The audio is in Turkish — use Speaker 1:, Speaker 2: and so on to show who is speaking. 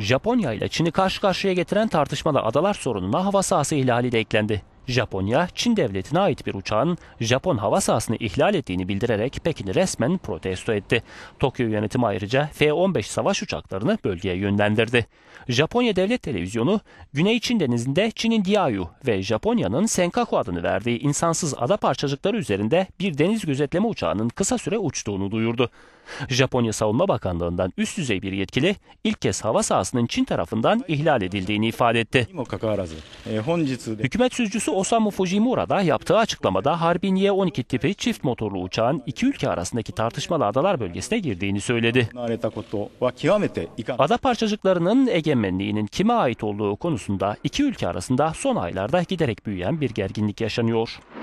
Speaker 1: Japonya ile Çin'i karşı karşıya getiren tartışmada adalar sorununa hava sahası ihlali de eklendi. Japonya, Çin devletine ait bir uçağın Japon hava sahasını ihlal ettiğini bildirerek Pekin'i resmen protesto etti. Tokyo yönetimi ayrıca F-15 savaş uçaklarını bölgeye yönlendirdi. Japonya Devlet Televizyonu, Güney Çin denizinde Çin'in Diaoyu ve Japonya'nın Senkaku adını verdiği insansız ada parçacıkları üzerinde bir deniz gözetleme uçağının kısa süre uçtuğunu duyurdu. Japonya Savunma Bakanlığı'ndan üst düzey bir yetkili ilk kez hava sahasının Çin tarafından ihlal edildiğini ifade etti. Hükümet sözcüsü Osamu Fujimura da yaptığı açıklamada Harbin Y-12 tipi çift motorlu uçağın iki ülke arasındaki tartışmalı adalar bölgesine girdiğini söyledi. Ada parçacıklarının egemenliğinin kime ait olduğu konusunda iki ülke arasında son aylarda giderek büyüyen bir gerginlik yaşanıyor.